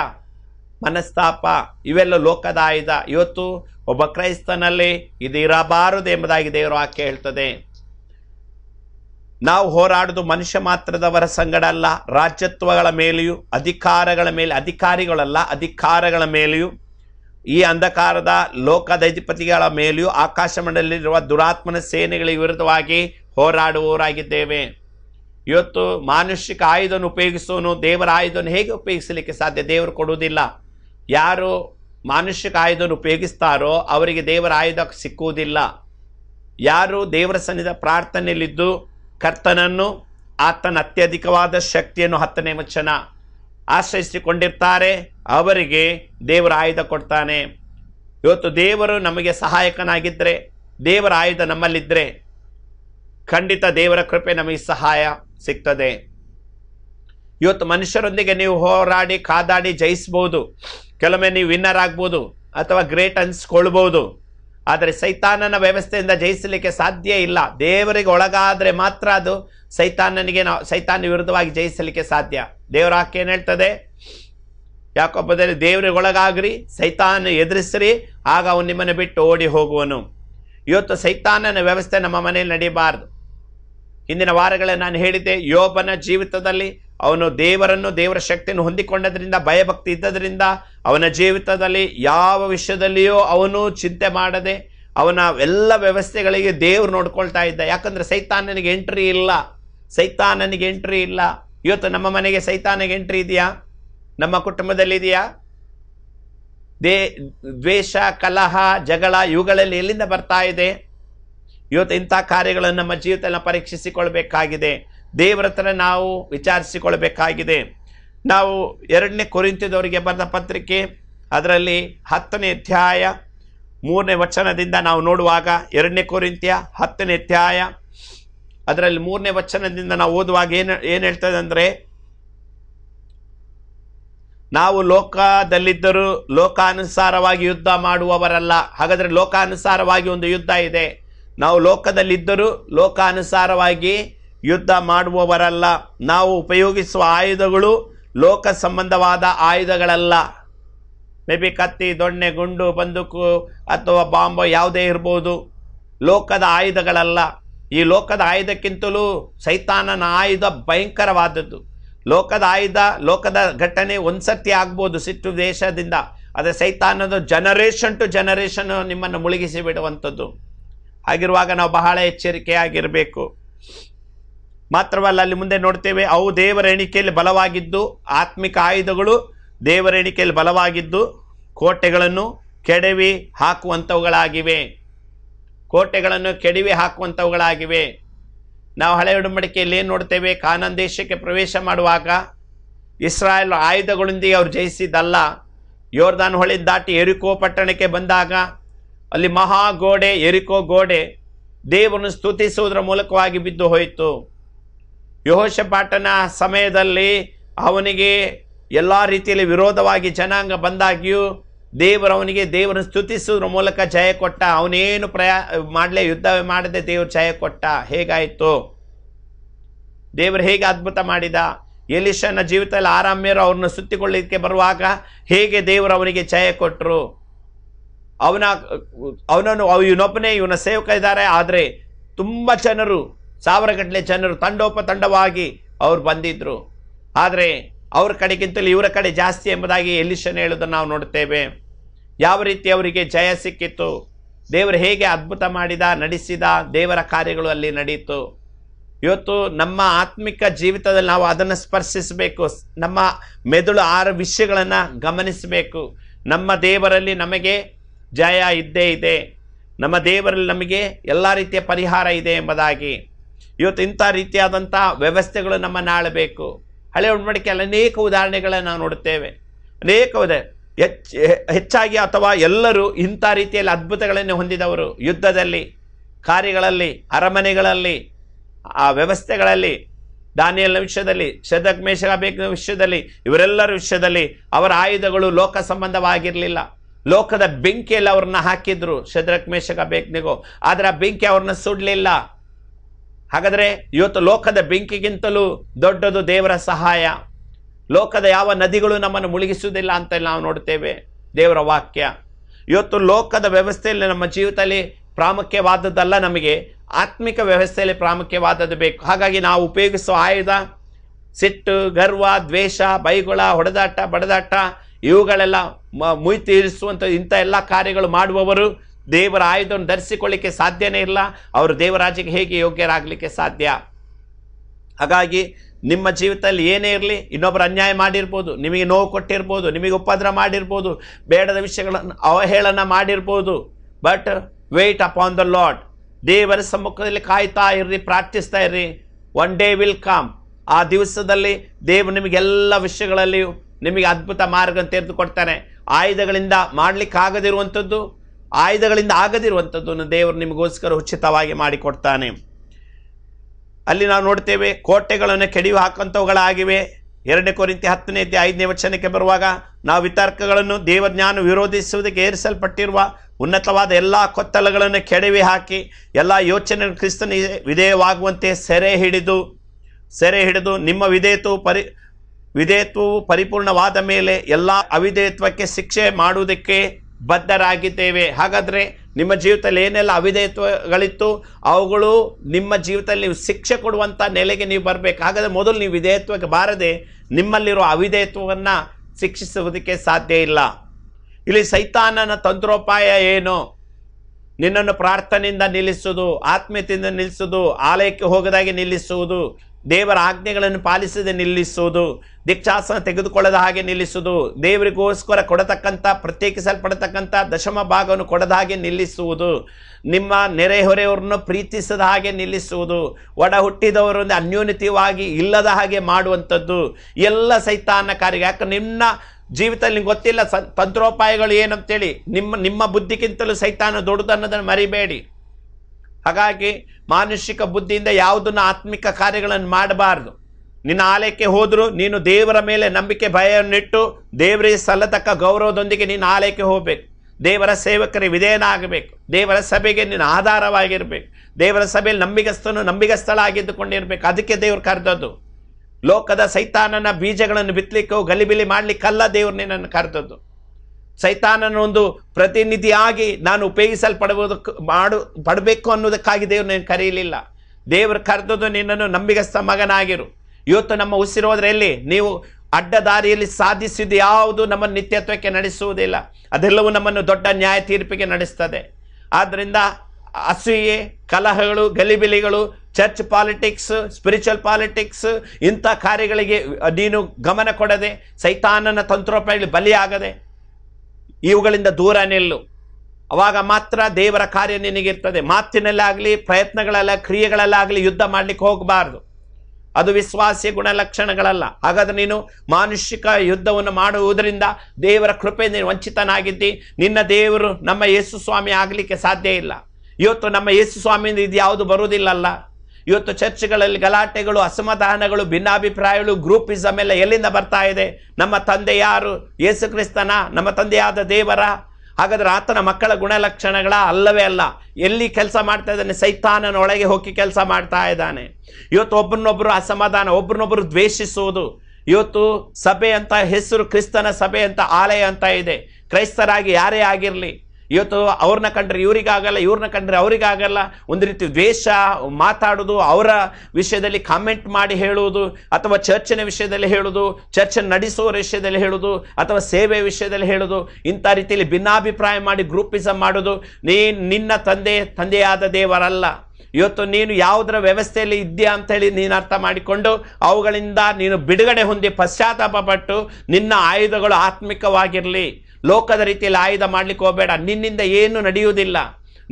ಮನಸ್ತಾಪ ಇವೆಲ್ಲ ಲೋಕದ ಆಯುಧ ಇವತ್ತು ಒಬ್ಬ ಕ್ರೈಸ್ತನಲ್ಲಿ ಇದಿರಬಾರದು ಎಂಬುದಾಗಿ ದೇವರು ಆಕೆ ಹೇಳ್ತದೆ ನಾವು ಹೋರಾಡೋದು ಮನುಷ್ಯ ಮಾತ್ರದವರ ಸಂಗಡ ಅಲ್ಲ ರಾಜ್ಯತ್ವಗಳ ಮೇಲೆಯೂ ಅಧಿಕಾರಗಳ ಮೇಲೆ ಅಧಿಕಾರಿಗಳಲ್ಲ ಅಧಿಕಾರಗಳ ಮೇಲೆಯೂ ಈ ಅಂಧಕಾರದ ಲೋಕದಧಿಪತಿಗಳ ಮೇಲೆಯೂ ಆಕಾಶಮಂಡಲಿರುವ ದುರಾತ್ಮನ ಸೇನೆಗಳ ವಿರುದ್ಧವಾಗಿ ಹೋರಾಡುವವರಾಗಿದ್ದೇವೆ ಇವತ್ತು ಮಾನುಷಿಕ ಆಯುಧವನ್ನು ಉಪಯೋಗಿಸೋನು ದೇವರ ಆಯುಧವನ್ನು ಹೇಗೆ ಉಪಯೋಗಿಸಲಿಕ್ಕೆ ಸಾಧ್ಯ ದೇವರು ಕೊಡುವುದಿಲ್ಲ ಯಾರು ಮಾನುಷಿಕ ಆಯುಧವನ್ನು ಉಪಯೋಗಿಸ್ತಾರೋ ಅವರಿಗೆ ದೇವರ ಆಯುಧ ಸಿಕ್ಕುವುದಿಲ್ಲ ಯಾರು ದೇವರ ಸನ್ನಿಧ ಪ್ರಾರ್ಥನೆಯಲ್ಲಿದ್ದು ಕರ್ತನನ್ನು ಆತನ ಅತ್ಯಧಿಕವಾದ ಶಕ್ತಿಯನ್ನು ಹತ್ತನೇ ವಚನ ಆಶ್ರಯಿಸಿಕೊಂಡಿರ್ತಾರೆ ಅವರಿಗೆ ದೇವರ ಆಯುಧ ಕೊಡ್ತಾನೆ ಇವತ್ತು ದೇವರು ನಮಗೆ ಸಹಾಯಕನಾಗಿದ್ದರೆ ದೇವರ ಆಯುಧ ನಮ್ಮಲ್ಲಿದ್ದರೆ ಖಂಡಿತ ದೇವರ ಕೃಪೆ ನಮಗೆ ಸಹಾಯ ಸಿಗ್ತದೆ ಇವತ್ತು ಮನುಷ್ಯರೊಂದಿಗೆ ನೀವು ಹೋರಾಡಿ ಕಾದಾಡಿ ಜಯಿಸ್ಬೋದು ಕೆಲವೊಮ್ಮೆ ನೀವು ವಿನ್ನರ್ ಆಗ್ಬೋದು ಅಥವಾ ಗ್ರೇಟ್ ಅನ್ಸ್ಕೊಳ್ಬೋದು ಆದರೆ ಸೈತಾನನ ವ್ಯವಸ್ಥೆಯಿಂದ ಜಯಿಸಲಿಕ್ಕೆ ಸಾಧ್ಯ ಇಲ್ಲ ದೇವರಿಗೆ ಒಳಗಾದರೆ ಮಾತ್ರ ಅದು ಸೈತಾನನಿಗೆ ನಾವು ಸೈತಾನ ವಿರುದ್ಧವಾಗಿ ಜಯಿಸಲಿಕ್ಕೆ ಸಾಧ್ಯ ದೇವರ ಆಕೆ ಏನು ಹೇಳ್ತದೆ ಯಾಕೊಬ್ಬದಲ್ಲಿ ದೇವರಿಗೆ ಒಳಗಾಗ್ರಿ ಸೈತಾನ ಎದುರಿಸ್ರಿ ಆಗ ಅವನು ನಿಮ್ಮನ್ನು ಬಿಟ್ಟು ಓಡಿ ಹೋಗುವನು ಇವತ್ತು ಸೈತಾನನ ವ್ಯವಸ್ಥೆ ನಮ್ಮ ಮನೆಯಲ್ಲಿ ನಡೀಬಾರ್ದು ಹಿಂದಿನ ವಾರಗಳೇ ನಾನು ಹೇಳಿದ್ದೆ ಯೋಬನ ಜೀವಿತದಲ್ಲಿ ಅವನು ದೇವರನ್ನು ದೇವರ ಶಕ್ತಿಯನ್ನು ಹೊಂದಿಕೊಂಡದ್ರಿಂದ ಭಯಭಕ್ತಿ ಇದ್ದದ್ರಿಂದ ಅವನ ಜೀವಿತದಲ್ಲಿ ಯಾವ ವಿಷಯದಲ್ಲಿಯೂ ಅವನು ಚಿಂತೆ ಮಾಡದೆ ಅವನ ಎಲ್ಲ ವ್ಯವಸ್ಥೆಗಳಿಗೆ ದೇವ್ರು ನೋಡ್ಕೊಳ್ತಾ ಇದ್ದ ಯಾಕಂದ್ರೆ ಸೈತಾನನಿಗೆ ಎಂಟ್ರಿ ಇಲ್ಲ ಸೈತಾನನಿಗೆ ಎಂಟ್ರಿ ಇಲ್ಲ ಇವತ್ತು ನಮ್ಮ ಮನೆಗೆ ಸೈತಾನಿಗೆ ಎಂಟ್ರಿ ಇದೆಯಾ ನಮ್ಮ ಕುಟುಂಬದಲ್ಲಿ ದೇ ದ್ವೇಷ ಕಲಹ ಜಗಳ ಇವುಗಳಲ್ಲಿ ಎಲ್ಲಿಂದ ಬರ್ತಾ ಇದೆ ಇವತ್ತು ಇಂಥ ಕಾರ್ಯಗಳನ್ನು ನಮ್ಮ ಜೀವಿತನ ಪರೀಕ್ಷಿಸಿಕೊಳ್ಬೇಕಾಗಿದೆ ದೇವರ ಹತ್ರ ನಾವು ವಿಚಾರಿಸಿಕೊಳ್ಬೇಕಾಗಿದೆ ನಾವು ಎರಡನೇ ಕುರಿಂತ್ಯದವರಿಗೆ ಬರೆದ ಪತ್ರಿಕೆ ಅದರಲ್ಲಿ ಹತ್ತನೇ ಅಧ್ಯಾಯ ಮೂರನೇ ವಚನದಿಂದ ನಾವು ನೋಡುವಾಗ ಎರಡನೇ ಕುರಿಂತ್ಯ ಹತ್ತನೇ ಅಧ್ಯಾಯ ಅದರಲ್ಲಿ ಮೂರನೇ ವಚನದಿಂದ ನಾವು ಓದುವಾಗ ಏನು ಏನು ಹೇಳ್ತದೆ ಅಂದರೆ ನಾವು ಲೋಕದಲ್ಲಿದ್ದರೂ ಲೋಕಾನುಸಾರವಾಗಿ ಯುದ್ಧ ಮಾಡುವವರಲ್ಲ ಹಾಗಾದರೆ ಲೋಕಾನುಸಾರವಾಗಿ ಒಂದು ಯುದ್ಧ ಇದೆ ನಾವು ಲೋಕದಲ್ಲಿದ್ದರೂ ಲೋಕಾನುಸಾರವಾಗಿ ಯುದ್ಧ ಮಾಡುವವರಲ್ಲ ನಾವು ಉಪಯೋಗಿಸುವ ಆಯುಧಗಳು ಲೋಕ ಸಂಬಂಧವಾದ ಆಯುಧಗಳಲ್ಲ ಮೇಬಿ ಕತ್ತಿ ದೊಣ್ಣೆ ಗುಂಡು ಬಂದೂಕು ಅಥವಾ ಬಾಂಬ್ ಯಾವುದೇ ಇರ್ಬೋದು ಲೋಕದ ಆಯುಧಗಳಲ್ಲ ಈ ಲೋಕದ ಆಯುಧಕ್ಕಿಂತಲೂ ಸೈತಾನನ ಆಯುಧ ಭಯಂಕರವಾದದ್ದು ಲೋಕದ ಆಯುಧ ಲೋಕದ ಘಟನೆ ಒಂದ್ಸರ್ತಿ ಆಗ್ಬೋದು ಸಿಟ್ಟು ದೇಶದಿಂದ ಆದರೆ ಸೈತಾನದ ಜನರೇಷನ್ ಟು ಜನರೇಷನ್ ನಿಮ್ಮನ್ನು ಮುಳುಗಿಸಿ ಬಿಡುವಂಥದ್ದು ಆಗಿರುವಾಗ ನಾವು ಬಹಳ ಎಚ್ಚರಿಕೆಯಾಗಿರಬೇಕು ಮಾತ್ರವಲ್ಲ ಅಲ್ಲಿ ಮುಂದೆ ನೋಡ್ತೇವೆ ಅವು ದೇವರ ಎಣಿಕೆಯಲ್ಲಿ ಬಲವಾಗಿದ್ದು ಆತ್ಮಿಕ ಆಯುಧಗಳು ದೇವರ ಎಣಿಕೆಯಲ್ಲಿ ಬಲವಾಗಿದ್ದು ಕೋಟೆಗಳನ್ನು ಕೆಡವಿ ಹಾಕುವಂಥವುಗಳಾಗಿವೆ ಕೋಟೆಗಳನ್ನು ಕೆಡವಿ ಹಾಕುವಂಥವುಗಳಾಗಿವೆ ನಾವು ಹಳೆ ಉಡಂಬಡಿಕೆಯಲ್ಲಿ ಏನು ನೋಡ್ತೇವೆ ಕಾನನ್ ದೇಶಕ್ಕೆ ಪ್ರವೇಶ ಮಾಡುವಾಗ ಇಸ್ರಾಯೇಲ್ ಆಯುಧಗಳೊಂದಿಗೆ ಅವರು ಜಯಿಸಿದ್ದಲ್ಲ ಯೋರ್ದಾನ್ ಹೊಳೆ ದಾಟಿ ಎರಿಕೋ ಪಟ್ಟಣಕ್ಕೆ ಬಂದಾಗ ಅಲ್ಲಿ ಮಹಾಗೋಡೆ ಎರಿಕೋ ಗೋಡೆ ದೇವರನ್ನು ಸ್ತುತಿಸುವುದರ ಮೂಲಕವಾಗಿ ಬಿದ್ದು ಹೋಯಿತು ಯಹೋಷಪಾಟನ ಸಮಯದಲ್ಲಿ ಅವನಿಗೆ ಎಲ್ಲ ರೀತಿಯಲ್ಲಿ ವಿರೋಧವಾಗಿ ಜನಾಂಗ ಬಂದಾಗ್ಯೂ ದೇವರವನಿಗೆ ದೇವರನ್ನು ಸ್ತುತಿಸುವುದರ ಮೂಲಕ ಜಯ ಕೊಟ್ಟ ಅವನೇನು ಪ್ರಯ ಮಾಡಲೇ ಯುದ್ಧ ಮಾಡದೆ ದೇವರು ಜಯ ಕೊಟ್ಟ ಹೇಗಾಯಿತು ದೇವರು ಹೇಗೆ ಅದ್ಭುತ ಮಾಡಿದ ಎಲಿಶನ ಜೀವಿತದಲ್ಲಿ ಆರಾಮ್ಯರು ಅವ್ರನ್ನ ಸುತ್ತಿಕೊಳ್ಳಲಿಕ್ಕೆ ಬರುವಾಗ ಹೇಗೆ ದೇವರು ಅವನಿಗೆ ಜಯ ಕೊಟ್ಟರು ಅವನ ಅವನನ್ನು ಇವನೊಬ್ಬನೇ ಇವನ ಸೇವಕ ಇದ್ದಾರೆ ಆದರೆ ತುಂಬ ಜನರು ಸಾವಿರ ಜನರು ತಂಡೋಪ ತಂಡವಾಗಿ ಅವ್ರು ಬಂದಿದ್ದರು ಆದರೆ ಅವ್ರ ಕಡೆಗಿಂತಲೂ ಇವರ ಕಡೆ ಜಾಸ್ತಿ ಎಂಬುದಾಗಿ ಎಲಿಶನ್ ಹೇಳೋದನ್ನು ನಾವು ನೋಡ್ತೇವೆ ಯಾವ ರೀತಿ ಅವರಿಗೆ ಜಯ ಸಿಕ್ಕಿತ್ತು ದೇವರು ಹೇಗೆ ಅದ್ಭುತ ಮಾಡಿದ ನಡೆಸಿದ ದೇವರ ಕಾರ್ಯಗಳು ಅಲ್ಲಿ ನಡೆಯಿತು ಇವತ್ತು ನಮ್ಮ ಆತ್ಮಿಕ ಜೀವಿತದಲ್ಲಿ ನಾವು ಅದನ್ನು ಸ್ಪರ್ಶಿಸಬೇಕು ನಮ್ಮ ಮೆದುಳು ಆರು ವಿಷಯಗಳನ್ನು ಗಮನಿಸಬೇಕು ನಮ್ಮ ದೇವರಲ್ಲಿ ನಮಗೆ ಜಯ ಇದ್ದೇ ಇದೆ ನಮ್ಮ ದೇವರಲ್ಲಿ ನಮಗೆ ಎಲ್ಲ ರೀತಿಯ ಪರಿಹಾರ ಇದೆ ಎಂಬುದಾಗಿ ಇವತ್ತು ಇಂಥ ರೀತಿಯಾದಂಥ ವ್ಯವಸ್ಥೆಗಳು ನಾಳೆ ಬೇಕು ಹಳೆ ಉಡ್ಮಡಿಕೆಯಲ್ಲಿ ಅನೇಕ ಉದಾಹರಣೆಗಳನ್ನು ನಾವು ನೋಡುತ್ತೇವೆ ಅನೇಕ ಉದ ಹೆಚ್ಚಾಗಿ ಅಥವಾ ಎಲ್ಲರೂ ಇಂಥ ರೀತಿಯಲ್ಲಿ ಅದ್ಭುತಗಳನ್ನು ಹೊಂದಿದವರು ಯುದ್ಧದಲ್ಲಿ ಕಾರ್ಯಗಳಲ್ಲಿ ಅರಮನೆಗಳಲ್ಲಿ ಆ ವ್ಯವಸ್ಥೆಗಳಲ್ಲಿ ದಾನಿಯಲ್ನ ವಿಷಯದಲ್ಲಿ ಶದಕ್ಮೇಶಗ ಬೇಕಿನ ವಿಷಯದಲ್ಲಿ ಇವರೆಲ್ಲರ ವಿಷಯದಲ್ಲಿ ಅವರ ಆಯುಧಗಳು ಲೋಕ ಸಂಬಂಧವಾಗಿರಲಿಲ್ಲ ಲೋಕದ ಬೆಂಕಿಯಲ್ಲಿ ಅವ್ರನ್ನ ಹಾಕಿದ್ರು ಶದ್ರಕ್ಮೇಶಕ ಮೇಷಕ ಆದರೆ ಆ ಬೆಂಕಿ ಅವ್ರನ್ನ ಸುಡಲಿಲ್ಲ ಹಾಗಾದರೆ ಇವತ್ತು ಲೋಕದ ಬೆಂಕಿಗಿಂತಲೂ ದೊಡ್ಡದು ದೇವರ ಸಹಾಯ ಲೋಕದ ಯಾವ ನದಿಗಳು ನಮ್ಮನ್ನು ಮುಳುಗಿಸುವುದಿಲ್ಲ ಅಂತ ನಾವು ನೋಡ್ತೇವೆ ದೇವರ ವಾಕ್ಯ ಇವತ್ತು ಲೋಕದ ವ್ಯವಸ್ಥೆಯಲ್ಲಿ ನಮ್ಮ ಜೀವಿತದಲ್ಲಿ ಪ್ರಾಮುಖ್ಯವಾದದ್ದಲ್ಲ ನಮಗೆ ಆತ್ಮಿಕ ವ್ಯವಸ್ಥೆಯಲ್ಲಿ ಪ್ರಾಮುಖ್ಯವಾದದ್ದು ಬೇಕು ಹಾಗಾಗಿ ನಾವು ಉಪಯೋಗಿಸುವ ಆಯುಧ ಸಿಟ್ಟು ಗರ್ವ ದ್ವೇಷ ಬೈಗುಳ ಹೊಡೆದಾಟ ಬಡದಾಟ ಇವುಗಳೆಲ್ಲ ಮುಯ್ತೀರಿಸುವಂಥ ಇಂಥ ಎಲ್ಲ ಕಾರ್ಯಗಳು ಮಾಡುವವರು ದೇವರ ಆಯುಧವನ್ನು ಧರಿಸಿಕೊಳ್ಳಿಕ್ಕೆ ಸಾಧ್ಯನೇ ಇಲ್ಲ ಅವರು ದೇವರಾಜಿಗೆ ಹೇಗೆ ಯೋಗ್ಯರಾಗಲಿಕ್ಕೆ ಸಾಧ್ಯ ಹಾಗಾಗಿ ನಿಮ್ಮ ಜೀವಿತದಲ್ಲಿ ಏನೇ ಇರಲಿ ಇನ್ನೊಬ್ಬರು ಅನ್ಯಾಯ ಮಾಡಿರ್ಬೋದು ನಿಮಗೆ ನೋವು ಕೊಟ್ಟಿರ್ಬೋದು ನಿಮಗೆ ಉಪದ್ರ ಮಾಡಿರ್ಬೋದು ಬೇಡದ ವಿಷಯಗಳನ್ನು ಅವಹೇಳನ ಮಾಡಿರ್ಬೋದು but wait on the Lord ದೇವರ ಸಮ್ಮುಖದಲ್ಲಿ ಕಾಯ್ತಾ ಇರ್ರಿ ಪ್ರಾರ್ಥಿಸ್ತಾ ಇರ್ರಿ ಒನ್ ಡೇ ವಿಲ್ ಕಮ್ ಆ ದಿವಸದಲ್ಲಿ ದೇವರು ನಿಮಗೆಲ್ಲ ವಿಷಯಗಳಲ್ಲಿಯೂ ನಿಮಗೆ ಅದ್ಭುತ ಮಾರ್ಗ ತೆರೆದುಕೊಡ್ತಾನೆ ಆಯುಧಗಳಿಂದ ಮಾಡಲಿಕ್ಕಾಗದಿರುವಂಥದ್ದು ಆಯುಧಗಳಿಂದ ಆಗದಿರುವಂಥದ್ದನ್ನು ದೇವರು ನಿಮಗೋಸ್ಕರ ಉಚಿತವಾಗಿ ಮಾಡಿಕೊಡ್ತಾನೆ ಅಲ್ಲಿ ನಾವು ನೋಡ್ತೇವೆ ಕೋಟೆಗಳನ್ನು ಕೆಡಿಯು ಹಾಕುವಂಥವುಗಳಾಗಿವೆ ಎರಡನೇ ಕೋರಿಂತಿ ಹತ್ತನೇ ಅಧ್ಯಾಯ ಐದನೇ ವಚನಕ್ಕೆ ಬರುವಾಗ ನಾವು ವಿತರ್ಕಗಳನ್ನು ದೇವಜ್ಞಾನ ವಿರೋಧಿಸುವುದಕ್ಕೆ ಏರಿಸಲ್ಪಟ್ಟಿರುವ ಉನ್ನತವಾದ ಎಲ್ಲ ಕೊತ್ತಲಗಳನ್ನು ಕೆಡವಿ ಹಾಕಿ ಎಲ್ಲ ಯೋಚನೆ ಕ್ರಿಸ್ತನ ವಿಧೇಯವಾಗುವಂತೆ ಸೆರೆ ಹಿಡಿದು ಸೆರೆ ಹಿಡಿದು ನಿಮ್ಮ ವಿಧೇಯತ್ವವು ಪರಿ ವಿಧೇಯತ್ವವು ಪರಿಪೂರ್ಣವಾದ ಮೇಲೆ ಎಲ್ಲ ಅವಿಧೇಯತ್ವಕ್ಕೆ ಶಿಕ್ಷೆ ಮಾಡುವುದಕ್ಕೆ ಬದ್ಧರಾಗಿದ್ದೇವೆ ಹಾಗಾದರೆ ನಿಮ್ಮ ಜೀವಿತದಲ್ಲಿ ಏನೆಲ್ಲ ಅವಿಧೇಯತ್ವಗಳಿತ್ತು ಅವುಗಳು ನಿಮ್ಮ ಜೀವಿತದಲ್ಲಿ ನೀವು ಶಿಕ್ಷೆ ಕೊಡುವಂಥ ನೆಲೆಗೆ ನೀವು ಬರಬೇಕು ಹಾಗಾದರೆ ಮೊದಲು ನೀವು ವಿಧೇಯತ್ವಕ್ಕೆ ಬಾರದೆ ನಿಮ್ಮಲ್ಲಿರೋ ಅವಿಧೇಯತ್ವವನ್ನು ಶಿಕ್ಷಿಸುವುದಕ್ಕೆ ಸಾಧ್ಯ ಇಲ್ಲ ಇಲ್ಲಿ ಸೈತಾನನ ತಂತ್ರೋಪಾಯ ಏನು ನಿನ್ನನ್ನು ಪ್ರಾರ್ಥನೆಯಿಂದ ನಿಲ್ಲಿಸುವುದು ಆತ್ಮೀಯತೆಯಿಂದ ನಿಲ್ಲಿಸುವುದು ಆಲಯಕ್ಕೆ ಹೋಗದಾಗಿ ನಿಲ್ಲಿಸುವುದು ದೇವರ ಆಜ್ಞೆಗಳನ್ನು ಪಾಲಿಸದೆ ನಿಲ್ಲಿಸುವುದು ದೀಕ್ಷಾಸನ ತೆಗೆದುಕೊಳ್ಳದ ಹಾಗೆ ನಿಲ್ಲಿಸುವುದು ದೇವರಿಗೋಸ್ಕರ ಕೊಡತಕ್ಕಂಥ ಪ್ರತ್ಯೇಕಿಸಲ್ಪಡತಕ್ಕಂಥ ದಶಮ ಭಾಗವನ್ನು ಕೊಡದ ಹಾಗೆ ನಿಲ್ಲಿಸುವುದು ನಿಮ್ಮ ನೆರೆಹೊರೆಯವರನ್ನು ಪ್ರೀತಿಸದ ಹಾಗೆ ನಿಲ್ಲಿಸುವುದು ಒಡ ಹುಟ್ಟಿದವರೊಂದು ಅನ್ಯೋನ್ಯತವಾಗಿ ಇಲ್ಲದ ಹಾಗೆ ಮಾಡುವಂಥದ್ದು ಎಲ್ಲ ಸೈತಾನ ಕಾರ್ಯ ಯಾಕೆ ನಿಮ್ಮ ಜೀವಿತದಲ್ಲಿ ನಿಮ್ಗೆ ಗೊತ್ತಿಲ್ಲ ಸ ತಂತ್ರೋಪಾಯಗಳು ಏನಂತೇಳಿ ನಿಮ್ಮ ನಿಮ್ಮ ಬುದ್ಧಿಗಿಂತಲೂ ಸೈತಾನ ದೊಡ್ಡದು ಮರಿಬೇಡಿ ಹಾಗಾಗಿ ಮಾನುಷಿಕ ಬುದ್ಧಿಯಿಂದ ಯಾವುದನ್ನು ಆತ್ಮಿಕ ಕಾರ್ಯಗಳನ್ನು ಮಾಡಬಾರ್ದು ನಿನ್ನ ಆಲಯಕ್ಕೆ ಹೋದರೂ ನೀನು ದೇವರ ಮೇಲೆ ನಂಬಿಕೆ ಭಯವನ್ನಿಟ್ಟು ದೇವರಿಗೆ ಸಲ್ಲತಕ್ಕ ಗೌರವದೊಂದಿಗೆ ನೀನು ಆಲಯಕ್ಕೆ ಹೋಗಬೇಕು ದೇವರ ಸೇವಕರಿಗೆ ವಿಧೇಯನ ಆಗಬೇಕು ದೇವರ ಸಭೆಗೆ ನೀನು ಆಧಾರವಾಗಿರಬೇಕು ದೇವರ ಸಭೆಯಲ್ಲಿ ನಂಬಿಗಸ್ತನು ಸ್ಥಳ ಆಗಿದ್ದುಕೊಂಡಿರಬೇಕು ಅದಕ್ಕೆ ದೇವರು ಕರೆದದ್ದು ಲೋಕದ ಸೈತಾನನ ಬೀಜಗಳನ್ನು ಬಿತ್ತಲಿಕ್ಕೋ ಗಲಿಬಿಲಿ ಮಾಡಲಿಕ್ಕಲ್ಲ ದೇವರು ನಿನ್ನನ್ನು ಕರೆದದ್ದು ಸೈತಾನನ ಒಂದು ಪ್ರತಿನಿಧಿಯಾಗಿ ನಾನು ಉಪಯೋಗಿಸಲ್ಪಡುವುದಕ್ಕೆ ಮಾಡು ಪಡಬೇಕು ಅನ್ನೋದಕ್ಕಾಗಿ ದೇವರು ನೀನು ಕರೆಯಲಿಲ್ಲ ದೇವರು ಕರೆದದು ನಿನ್ನನ್ನು ನಂಬಿಗಸ್ತ ಮಗನಾಗಿರು ಇವತ್ತು ನಮ್ಮ ಉಸಿರೋದ್ರಲ್ಲಿ ನೀವು ಅಡ್ಡ ದಾರಿಯಲ್ಲಿ ಸಾಧಿಸಿದ್ದು ಯಾವುದು ನಮ್ಮ ನಿತ್ಯತ್ವಕ್ಕೆ ನಡೆಸುವುದಿಲ್ಲ ಅದೆಲ್ಲವೂ ನಮ್ಮನ್ನು ದೊಡ್ಡ ನ್ಯಾಯ ತೀರ್ಪಿಗೆ ನಡೆಸ್ತದೆ ಆದ್ದರಿಂದ ಅಸೂಯೆ ಕಲಹಗಳು ಗಲಿಬಿಲಿಗಳು ಚರ್ಚ್ ಪಾಲಿಟಿಕ್ಸ್ ಸ್ಪಿರಿಚುವಲ್ ಪಾಲಿಟಿಕ್ಸ್ ಇಂಥ ಕಾರ್ಯಗಳಿಗೆ ನೀನು ಗಮನ ಕೊಡದೆ ಸೈತಾನನ ತಂತ್ರೋಪಾಯಗಳಿಗೆ ಬಲಿಯಾಗದೆ ಇವುಗಳಿಂದ ದೂರ ನಿಲ್ಲು ಅವಾಗ ಮಾತ್ರ ದೇವರ ಕಾರ್ಯ ನಿನಗಿರ್ತದೆ ಮಾತಿನಲ್ಲಾಗಲಿ ಪ್ರಯತ್ನಗಳೆಲ್ಲ ಕ್ರಿಯೆಗಳಲ್ಲಾಗಲಿ ಯುದ್ಧ ಮಾಡಲಿಕ್ಕೆ ಹೋಗಬಾರ್ದು ಅದು ವಿಶ್ವಾಸ್ಯ ಗುಣಲಕ್ಷಣಗಳಲ್ಲ ಹಾಗಾದ್ರೆ ನೀನು ಮಾನುಷಿಕ ಯುದ್ಧವನ್ನು ಮಾಡುವುದರಿಂದ ದೇವರ ಕೃಪೆ ನೀನು ವಂಚಿತನಾಗಿದ್ದಿ ನಿನ್ನ ದೇವರು ನಮ್ಮ ಯೇಸು ಸ್ವಾಮಿ ಆಗಲಿಕ್ಕೆ ಸಾಧ್ಯ ಇಲ್ಲ ಇವತ್ತು ನಮ್ಮ ಯೇಸು ಸ್ವಾಮಿಯಿಂದ ಇದು ಯಾವುದು ಬರುವುದಿಲ್ಲಲ್ಲ ಇವತ್ತು ಚರ್ಚ್ಗಳಲ್ಲಿ ಗಲಾಟೆಗಳು ಅಸಮಾಧಾನಗಳು ಭಿನ್ನಾಭಿಪ್ರಾಯಗಳು ಗ್ರೂಪಿಸಮ್ ಎಲ್ಲ ಎಲ್ಲಿಂದ ಬರ್ತಾ ಇದೆ ನಮ್ಮ ತಂದೆ ಯಾರು ಯೇಸು ಕ್ರಿಸ್ತನ ನಮ್ಮ ತಂದೆಯಾದ ದೇವರ ಹಾಗಾದ್ರೆ ಆತನ ಮಕ್ಕಳ ಗುಣಲಕ್ಷಣಗಳ ಅಲ್ಲವೇ ಅಲ್ಲ ಎಲ್ಲಿ ಕೆಲಸ ಮಾಡ್ತಾ ಇದ್ದಾನೆ ಸೈತಾನನ ಒಳಗೆ ಹೋಗಿ ಕೆಲಸ ಮಾಡ್ತಾ ಇದ್ದಾನೆ ಇವತ್ತು ಒಬ್ಬರನ್ನೊಬ್ಬರು ಅಸಮಾಧಾನ ಒಬ್ಬರನ್ನೊಬ್ಬರು ದ್ವೇಷಿಸುವುದು ಇವತ್ತು ಸಭೆ ಅಂತ ಹೆಸರು ಕ್ರಿಸ್ತನ ಸಭೆ ಅಂತ ಆಲಯ ಅಂತ ಇದೆ ಕ್ರೈಸ್ತರಾಗಿ ಯಾರೇ ಆಗಿರಲಿ ಇವತ್ತು ಅವ್ರನ್ನ ಕಂಡ್ರೆ ಇವರಿಗಾಗಲ್ಲ ಇವ್ರನ್ನ ಕಂಡ್ರೆ ಅವರಿಗಾಗಲ್ಲ ಒಂದು ರೀತಿ ದ್ವೇಷ ಮಾತಾಡೋದು ಅವರ ವಿಷಯದಲ್ಲಿ ಕಾಮೆಂಟ್ ಮಾಡಿ ಹೇಳುವುದು ಅಥವಾ ಚರ್ಚಿನ ವಿಷಯದಲ್ಲಿ ಹೇಳುವುದು ಚರ್ಚೆ ನಡೆಸುವ ವಿಷಯದಲ್ಲಿ ಹೇಳುವುದು ಅಥವಾ ಸೇವೆ ವಿಷಯದಲ್ಲಿ ಹೇಳೋದು ಇಂಥ ರೀತಿಯಲ್ಲಿ ಭಿನ್ನಾಭಿಪ್ರಾಯ ಮಾಡಿ ಗ್ರೂಪಿಸಮ್ ಮಾಡೋದು ನೀ ನಿನ್ನ ತಂದೆ ತಂದೆಯಾದ ದೇವರಲ್ಲ ಇವತ್ತು ನೀನು ಯಾವುದರ ವ್ಯವಸ್ಥೆಯಲ್ಲಿ ಇದೆಯಾ ಅಂತ ಹೇಳಿ ನೀನು ಅರ್ಥ ಮಾಡಿಕೊಂಡು ಅವುಗಳಿಂದ ನೀನು ಬಿಡುಗಡೆ ಹೊಂದಿ ಪಶ್ಚಾತ್ತಾಪ ಪಟ್ಟು ನಿನ್ನ ಆಯುಧಗಳು ಆತ್ಮಿಕವಾಗಿರಲಿ ಲೋಕದ ರೀತಿಯಲ್ಲಿ ಆಯುಧ ಮಾಡ್ಲಿಕ್ಕೆ ಹೋಗಬೇಡ ನಿನ್ನಿಂದ ಏನು ನಡೆಯುವುದಿಲ್ಲ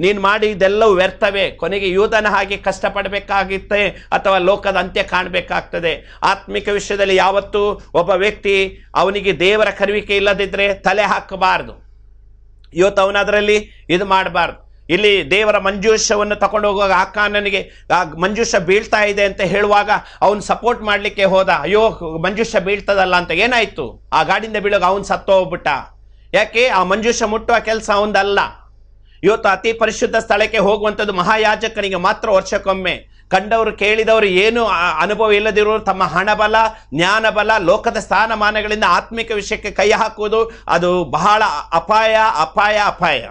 ನೀನು ಮಾಡಿ ಇದೆಲ್ಲವೂ ವ್ಯರ್ಥವೇ ಕೊನೆಗೆ ಯೂತನ ಹಾಗೆ ಕಷ್ಟಪಡಬೇಕಾಗುತ್ತೆ ಅಥವಾ ಲೋಕದ ಅಂತ್ಯ ಕಾಣಬೇಕಾಗ್ತದೆ ಆತ್ಮಿಕ ವಿಷಯದಲ್ಲಿ ಯಾವತ್ತೂ ಒಬ್ಬ ವ್ಯಕ್ತಿ ಅವನಿಗೆ ದೇವರ ಕರುವಿಕೆ ಇಲ್ಲದಿದ್ದರೆ ತಲೆ ಹಾಕಬಾರ್ದು ಇವತ್ತು ಅವನದರಲ್ಲಿ ಇದು ಮಾಡಬಾರ್ದು ಇಲ್ಲಿ ದೇವರ ಮಂಜೂಷವನ್ನು ತಗೊಂಡು ಹೋಗುವಾಗ ನನಗೆ ಆ ಮಂಜೂಷ ಬೀಳ್ತಾ ಇದೆ ಅಂತ ಹೇಳುವಾಗ ಅವನು ಸಪೋರ್ಟ್ ಮಾಡಲಿಕ್ಕೆ ಹೋದ ಅಯ್ಯೋ ಮಂಜೂಷ ಬೀಳ್ತದಲ್ಲ ಅಂತ ಏನಾಯಿತು ಆ ಗಾಡಿಯಿಂದ ಬೀಳುವಾಗ ಅವನು ಸತ್ತೋಗ್ಬಿಟ್ಟ ಯಾಕೆ ಆ ಮಂಜುಷ ಮುಟ್ಟುವ ಕೆಲಸ ಒಂದಲ್ಲ ಇವತ್ತು ಅತಿ ಪರಿಶುದ್ಧ ಸ್ಥಳಕ್ಕೆ ಹೋಗುವಂಥದ್ದು ಮಹಾಯಾಜಕನಿಗೆ ಮಾತ್ರ ವರ್ಷಕ್ಕೊಮ್ಮೆ ಕಂಡವರು ಕೇಳಿದವರು ಏನು ಅನುಭವ ಇಲ್ಲದಿರೋರು ತಮ್ಮ ಹಣಬಲ ಜ್ಞಾನಬಲ ಲೋಕದ ಸ್ಥಾನಮಾನಗಳಿಂದ ಆತ್ಮಿಕ ವಿಷಯಕ್ಕೆ ಕೈ ಹಾಕುವುದು ಅದು ಬಹಳ ಅಪಾಯ ಅಪಾಯ ಅಪಾಯ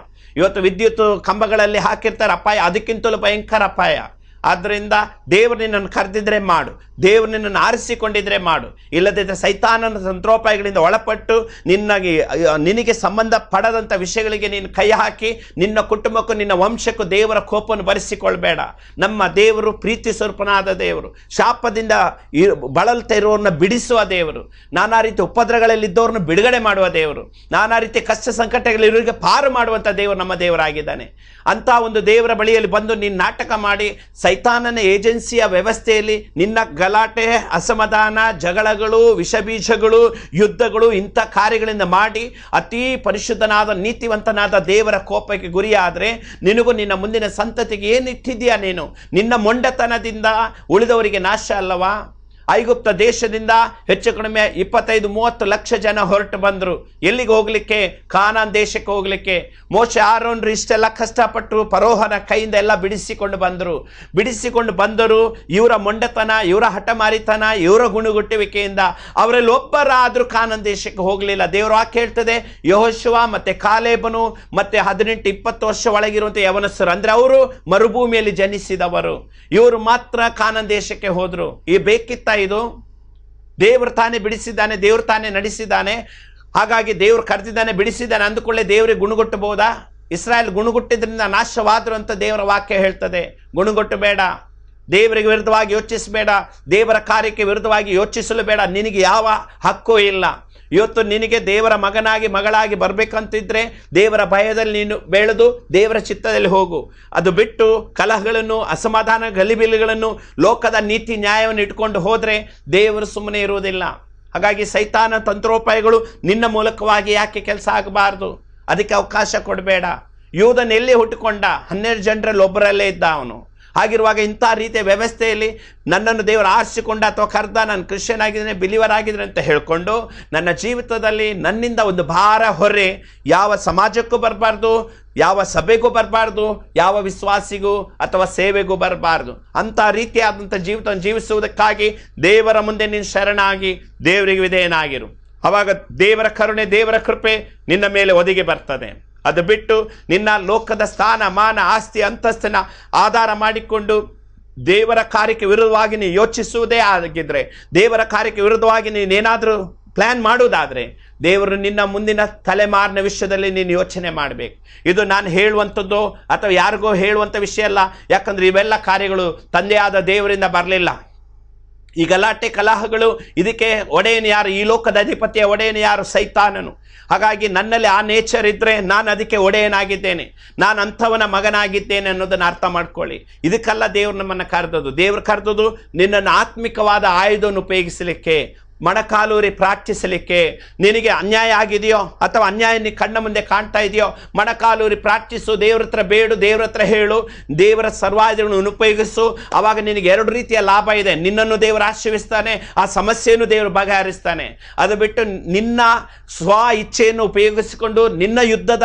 ಇವತ್ತು ವಿದ್ಯುತ್ ಕಂಬಗಳಲ್ಲಿ ಹಾಕಿರ್ತಾರೆ ಅಪಾಯ ಅದಕ್ಕಿಂತಲೂ ಭಯಂಕರ ಅಪಾಯ ಆದ್ದರಿಂದ ದೇವರು ನಿನ್ನನ್ನು ಕರೆದಿದ್ರೆ ಮಾಡು ದೇವರು ನಿನ್ನನ್ನು ಆರಿಸಿಕೊಂಡಿದ್ರೆ ಮಾಡು ಇಲ್ಲದಿದ್ದರೆ ಸೈತಾನನ ತಂತ್ರೋಪಾಯಗಳಿಂದ ಒಳಪಟ್ಟು ನಿನ್ನಗೆ ನಿನಗೆ ಸಂಬಂಧ ಪಡದಂಥ ವಿಷಯಗಳಿಗೆ ನೀನು ಕೈ ಹಾಕಿ ನಿನ್ನ ಕುಟುಂಬಕ್ಕೂ ನಿನ್ನ ವಂಶಕ್ಕೂ ದೇವರ ಕೋಪವನ್ನು ಬರೆಸಿಕೊಳ್ಬೇಡ ನಮ್ಮ ದೇವರು ಪ್ರೀತಿ ಸ್ವರೂಪನಾದ ದೇವರು ಶಾಪದಿಂದ ಬಳಲ್ತಾ ಇರುವವ್ರನ್ನ ಬಿಡಿಸುವ ದೇವರು ನಾನಾ ರೀತಿ ಉಪದ್ರಗಳಲ್ಲಿದ್ದವ್ರನ್ನ ಬಿಡುಗಡೆ ಮಾಡುವ ದೇವರು ನಾನಾ ರೀತಿ ಕಷ್ಟ ಸಂಕಟಗಳಿರುವ ಪಾರು ಮಾಡುವಂಥ ದೇವರು ನಮ್ಮ ದೇವರಾಗಿದ್ದಾನೆ ಅಂತ ಒಂದು ದೇವರ ಬಳಿಯಲ್ಲಿ ಬಂದು ನೀನು ನಾಟಕ ಮಾಡಿ ಸೈತಾನನ ಏಜೆನ್ಸಿಯ ವ್ಯವಸ್ಥೆಯಲ್ಲಿ ನಿನ್ನ ಗಲಾಟೆ ಅಸಮಾಧಾನ ಜಗಳಗಳು ವಿಷಬೀಜಗಳು ಯುದ್ಧಗಳು ಇಂಥ ಕಾರ್ಯಗಳಿಂದ ಮಾಡಿ ಅತೀ ಪರಿಶುದ್ಧನಾದ ನೀತಿವಂತನಾದ ದೇವರ ಕೋಪಕ್ಕೆ ಗುರಿಯಾದರೆ ನಿನಗೂ ನಿನ್ನ ಮುಂದಿನ ಸಂತತಿಗೆ ಏನಿಟ್ಟಿದೆಯಾ ನೀನು ನಿನ್ನ ಮೊಂಡತನದಿಂದ ಉಳಿದವರಿಗೆ ನಾಶ ಅಲ್ಲವಾ ಐಗುಪ್ತ ದೇಶದಿಂದ ಹೆಚ್ಚು ಕಡಿಮೆ ಇಪ್ಪತ್ತೈದು ಮೂವತ್ತು ಲಕ್ಷ ಜನ ಹೊರಟು ಬಂದರು ಎಲ್ಲಿಗೆ ಹೋಗ್ಲಿಕ್ಕೆ ಖಾನಾನ್ ದೇಶಕ್ಕೆ ಹೋಗ್ಲಿಕ್ಕೆ ಮೋಶೆ ಆರೋನ್ರು ಇಷ್ಟೆಲ್ಲ ಕಷ್ಟಪಟ್ಟರು ಪರೋಹನ ಕೈಯಿಂದ ಎಲ್ಲ ಬಿಡಿಸಿಕೊಂಡು ಬಂದರು ಬಿಡಿಸಿಕೊಂಡು ಬಂದರು ಇವರ ಮೊಂಡತನ ಇವರ ಹಠಮಾರಿತನ ಇವರ ಗುಣಗುಟ್ಟುವಿಕೆಯಿಂದ ಅವರಲ್ಲಿ ಒಬ್ಬರಾದರೂ ಖಾನಾನ್ ದೇಶಕ್ಕೆ ಹೋಗಲಿಲ್ಲ ದೇವರು ಆಕೆ ಹೇಳ್ತದೆ ಯಹೋಶಿವ ಮತ್ತೆ ಕಾಲೇಬನು ಮತ್ತೆ ಹದಿನೆಂಟು ಇಪ್ಪತ್ತು ವರ್ಷ ಒಳಗಿರುವಂಥ ಯವನಸ್ಸರು ಅಂದ್ರೆ ಅವರು ಮರುಭೂಮಿಯಲ್ಲಿ ಜನಿಸಿದವರು ಇವರು ಮಾತ್ರ ಖಾನನ್ ದೇಶಕ್ಕೆ ಹೋದರು ಈ ಬೇಕಿತ್ತ ಇದು ದೇವ್ರ ತಾನೇ ಬಿಡಿಸಿದ್ದಾನೆ ದೇವ್ರ ತಾನೆ ನಡೆಸಿದ್ದಾನೆ ಹಾಗಾಗಿ ದೇವ್ರು ಕರೆದಿದ್ದಾನೆ ಬಿಡಿಸಿದ್ದಾನೆ ಅಂದುಕೊಳ್ಳೆ ದೇವರಿಗೆ ಗುಣಗುಟ್ಟಬಹುದಾ ಇಸ್ರಾಯೇಲ್ ಗುಣಗುಟ್ಟಿದ್ರಿಂದ ನಾಶವಾದರು ಅಂತ ದೇವರ ವಾಕ್ಯ ಹೇಳ್ತದೆ ಗುಣಗುಟ್ಟು ಬೇಡ ದೇವರಿಗೆ ವಿರುದ್ಧವಾಗಿ ಯೋಚಿಸಬೇಡ ದೇವರ ಕಾರ್ಯಕ್ಕೆ ವಿರುದ್ಧವಾಗಿ ಯೋಚಿಸಲು ಬೇಡ ನಿನಗೆ ಯಾವ ಹಕ್ಕೂ ಇಲ್ಲ ಇವತ್ತು ನಿನಗೆ ದೇವರ ಮಗನಾಗಿ ಮಗಳಾಗಿ ಬರಬೇಕಂತಿದ್ರೆ ದೇವರ ಭಯದಲ್ಲಿ ನೀನು ಬೆಳೆದು ದೇವರ ಚಿತ್ತದಲ್ಲಿ ಹೋಗು ಅದು ಬಿಟ್ಟು ಕಲಹಗಳನ್ನು ಅಸಮಾಧಾನ ಗಲಿಬಿಲಿಗಳನ್ನು ಲೋಕದ ನೀತಿ ನ್ಯಾಯವನ್ನು ಇಟ್ಕೊಂಡು ಹೋದರೆ ದೇವರು ಸುಮ್ಮನೆ ಇರುವುದಿಲ್ಲ ಹಾಗಾಗಿ ಸೈತಾನ ತಂತ್ರೋಪಾಯಗಳು ನಿನ್ನ ಮೂಲಕವಾಗಿ ಯಾಕೆ ಕೆಲಸ ಆಗಬಾರ್ದು ಅದಕ್ಕೆ ಅವಕಾಶ ಕೊಡಬೇಡ ಯೋಧನೆಲ್ಲಿ ಹುಟ್ಟುಕೊಂಡ ಹನ್ನೆರಡು ಜನರಲ್ಲಿ ಒಬ್ಬರಲ್ಲೇ ಇದ್ದ ಅವನು ಹಾಗಿರುವಾಗ ಇಂಥ ರೀತಿಯ ವ್ಯವಸ್ಥೆಯಲ್ಲಿ ನನ್ನನ್ನು ದೇವರು ಆರಿಸಿಕೊಂಡ ಅಥವಾ ಕರ್ದ ನಾನು ಕ್ರಿಶ್ಚಿಯನ್ ಆಗಿದ್ದೇನೆ ಬಿಲಿವರ್ ಆಗಿದ್ದೇನೆ ಅಂತ ಹೇಳಿಕೊಂಡು ನನ್ನ ಜೀವಿತದಲ್ಲಿ ನನ್ನಿಂದ ಒಂದು ಭಾರ ಹೊರೆ ಯಾವ ಸಮಾಜಕ್ಕೂ ಬರಬಾರ್ದು ಯಾವ ಸಭೆಗೂ ಬರಬಾರ್ದು ಯಾವ ವಿಶ್ವಾಸಿಗೂ ಅಥವಾ ಸೇವೆಗೂ ಬರಬಾರ್ದು ಅಂಥ ರೀತಿಯಾದಂಥ ಜೀವಿತವನ್ನು ಜೀವಿಸುವುದಕ್ಕಾಗಿ ದೇವರ ಮುಂದೆ ನಿನ್ನ ಶರಣಾಗಿ ದೇವರಿಗೆ ವಿಧೇಯನಾಗಿರು ಅವಾಗ ದೇವರ ಕರುಣೆ ದೇವರ ಕೃಪೆ ನಿನ್ನ ಮೇಲೆ ಒದಗಿ ಬರ್ತದೆ ಅದು ಬಿಟ್ಟು ನಿನ್ನ ಲೋಕದ ಸ್ಥಾನ ಮಾನ ಆಸ್ತಿ ಅಂತಸ್ತನ ಆಧಾರ ಮಾಡಿಕೊಂಡು ದೇವರ ಕಾರ್ಯಕ್ಕೆ ವಿರುದ್ಧವಾಗಿ ನೀನು ಯೋಚಿಸುವುದೇ ಆಗಿದ್ರೆ ದೇವರ ಕಾರ್ಯಕ್ಕೆ ವಿರುದ್ಧವಾಗಿ ನೀನೇನಾದರೂ ಪ್ಲ್ಯಾನ್ ಮಾಡುವುದಾದರೆ ದೇವರು ನಿನ್ನ ಮುಂದಿನ ತಲೆಮಾರಿನ ವಿಷಯದಲ್ಲಿ ನೀನು ಯೋಚನೆ ಮಾಡಬೇಕು ಇದು ನಾನು ಹೇಳುವಂಥದ್ದು ಅಥವಾ ಯಾರಿಗೋ ಹೇಳುವಂಥ ವಿಷಯ ಅಲ್ಲ ಯಾಕಂದರೆ ಇವೆಲ್ಲ ಕಾರ್ಯಗಳು ತಂದೆಯಾದ ದೇವರಿಂದ ಬರಲಿಲ್ಲ ಈ ಗಲಾಟೆ ಕಲಹಗಳು ಇದಕ್ಕೆ ಒಡೆಯನು ಯಾರು ಈ ಲೋಕದ ಅಧಿಪತಿಯ ಒಡೆಯನು ಯಾರು ಸೈತಾನನು ಹಾಗಾಗಿ ನನ್ನಲ್ಲಿ ಆ ನೇಚರ್ ಇದ್ದರೆ ನಾನು ಅದಕ್ಕೆ ಒಡೆಯನಾಗಿದ್ದೇನೆ ನಾನು ಅಂಥವನ ಮಗನಾಗಿದ್ದೇನೆ ಅನ್ನೋದನ್ನು ಅರ್ಥ ಮಾಡ್ಕೊಳ್ಳಿ ಇದಕ್ಕಲ್ಲ ದೇವ್ರು ನಮ್ಮನ್ನು ಕರೆದದು ದೇವ್ರು ಕರೆದದು ನಿನ್ನನ್ನು ಆತ್ಮಿಕವಾದ ಆಯುಧವನ್ನು ಉಪಯೋಗಿಸಲಿಕ್ಕೆ ಮಣಕಾಲೂರಿ ಪ್ರಾರ್ಥಿಸಲಿಕ್ಕೆ ನಿನಗೆ ಅನ್ಯಾಯ ಆಗಿದೆಯೋ ಅಥವಾ ಅನ್ಯಾಯ ನೀ ಕಣ್ಣ ಮುಂದೆ ಕಾಣ್ತಾ ಇದೆಯೋ ಮಣಕಾಲೂರಿ ಪ್ರಾರ್ಥಿಸು ದೇವ್ರ ಹತ್ರ ಬೇಡು ದೇವ್ರ ಹತ್ರ ಹೇಳು ದೇವರ ಸರ್ವಾಯುಗಳನ್ನು ಉಪಯೋಗಿಸು ಆವಾಗ ನಿನಗೆ ಎರಡು ರೀತಿಯ ಲಾಭ ಇದೆ ನಿನ್ನನ್ನು ದೇವರು ಆಶ್ರಯಿಸ್ತಾನೆ ಆ ಸಮಸ್ಯೆಯನ್ನು ದೇವರು ಬಗೆಹರಿಸ್ತಾನೆ ಅದು ಬಿಟ್ಟು ನಿನ್ನ ಸ್ವ ಇಚ್ಛೆಯನ್ನು ಉಪಯೋಗಿಸಿಕೊಂಡು ನಿನ್ನ ಯುದ್ಧದ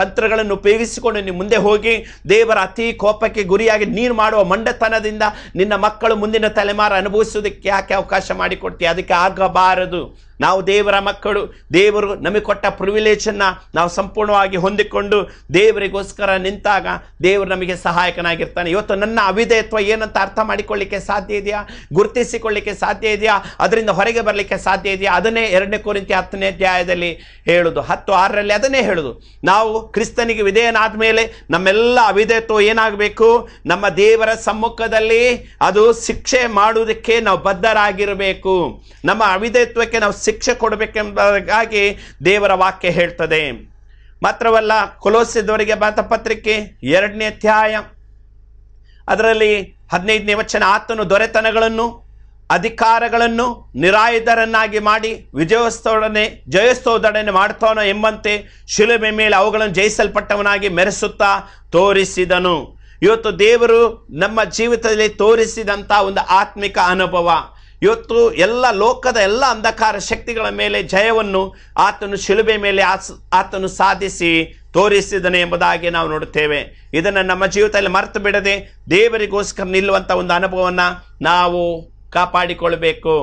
ತಂತ್ರಗಳನ್ನು ಉಪಯೋಗಿಸಿಕೊಂಡು ನೀನು ಮುಂದೆ ಹೋಗಿ ದೇವರ ಅತಿ ಕೋಪಕ್ಕೆ ಗುರಿಯಾಗಿ ನೀನು ಮಾಡುವ ಮಂಡತನದಿಂದ ನಿನ್ನ ಮಕ್ಕಳು ಮುಂದಿನ ತಲೆಮಾರು ಅನುಭವಿಸೋದಕ್ಕೆ ಯಾಕೆ ಅವಕಾಶ ಮಾಡಿಕೊಡ್ತೀಯ ಅದಕ್ಕೆ ಆಗಬಾರದು ನಾವು ದೇವರ ಮಕ್ಕಳು ದೇವರು ನಮಗೆ ಕೊಟ್ಟ ಪ್ರಿವಿಲೇಜನ್ನು ನಾವು ಸಂಪೂರ್ಣವಾಗಿ ಹೊಂದಿಕೊಂಡು ದೇವರಿಗೋಸ್ಕರ ನಿಂತಾಗ ದೇವರು ನಮಗೆ ಸಹಾಯಕನಾಗಿರ್ತಾನೆ ಇವತ್ತು ನನ್ನ ಅವಿಧೇಯತ್ವ ಏನಂತ ಅರ್ಥ ಮಾಡಿಕೊಳ್ಳಿಕ್ಕೆ ಸಾಧ್ಯ ಇದೆಯಾ ಗುರುತಿಸಿಕೊಳ್ಳಿಕ್ಕೆ ಸಾಧ್ಯ ಇದೆಯಾ ಅದರಿಂದ ಹೊರಗೆ ಬರಲಿಕ್ಕೆ ಸಾಧ್ಯ ಇದೆಯಾ ಅದನ್ನೇ ಎರಡನೇ ಕುರಿತಿ ಹತ್ತನೇ ಅಧ್ಯಾಯದಲ್ಲಿ ಹೇಳುದು ಹತ್ತು ಆರರಲ್ಲಿ ಅದನ್ನೇ ಹೇಳುದು ನಾವು ಕ್ರಿಸ್ತನಿಗೆ ವಿಧೇಯನಾದ ಮೇಲೆ ನಮ್ಮೆಲ್ಲ ಅವಿಧೇಯತ್ವ ಏನಾಗಬೇಕು ನಮ್ಮ ದೇವರ ಸಮ್ಮುಖದಲ್ಲಿ ಅದು ಶಿಕ್ಷೆ ಮಾಡುವುದಕ್ಕೆ ನಾವು ಬದ್ಧರಾಗಿರಬೇಕು ನಮ್ಮ ಅವಿಧೇಯತ್ವಕ್ಕೆ ನಾವು ಶಿಕ್ಷೆ ಕೊಡಬೇಕೆಂಬುದಾಗಿ ದೇವರ ವಾಕ್ಯ ಹೇಳ್ತದೆ ಮಾತ್ರವಲ್ಲ ಕುಲೋಸಿದವರಿಗೆ ಮಾತ ಪತ್ರಿಕೆ ಎರಡನೇ ಅಧ್ಯಾಯ ಅದರಲ್ಲಿ ಹದಿನೈದನೇ ವಚನ ಆತನು ದೊರೆತನಗಳನ್ನು ಅಧಿಕಾರಗಳನ್ನು ನಿರಾಯುಧರನ್ನಾಗಿ ಮಾಡಿ ವಿಜಯೋತ್ಸವೊಡನೆ ಜಯೋತ್ಸವದೊಡನೆ ಮಾಡ್ತಾನೋ ಎಂಬಂತೆ ಶಿಲುಬೆ ಮೇಲೆ ಅವುಗಳನ್ನು ಜಯಿಸಲ್ಪಟ್ಟವನಾಗಿ ಮೆರೆಸುತ್ತಾ ತೋರಿಸಿದನು ಇವತ್ತು ದೇವರು ನಮ್ಮ ಜೀವಿತದಲ್ಲಿ ತೋರಿಸಿದಂಥ ಒಂದು ಆತ್ಮಿಕ ಅನುಭವ ಇವತ್ತು ಎಲ್ಲ ಲೋಕದ ಎಲ್ಲ ಅಂಧಕಾರ ಶಕ್ತಿಗಳ ಮೇಲೆ ಜಯವನ್ನು ಆತನು ಶಿಲುಬೆ ಮೇಲೆ ಆತನು ಸಾಧಿಸಿ ತೋರಿಸಿದನೆ ಎಂಬುದಾಗಿ ನಾವು ನೋಡುತ್ತೇವೆ ಇದನ್ನು ನಮ್ಮ ಜೀವಿತದಲ್ಲಿ ಮರೆತು ಬಿಡದೆ ದೇವರಿಗೋಸ್ಕರ ನಿಲ್ಲುವಂಥ ಒಂದು ಅನುಭವವನ್ನು ನಾವು ಕಾಪಾಡಿಕೊಳ್ಳಬೇಕು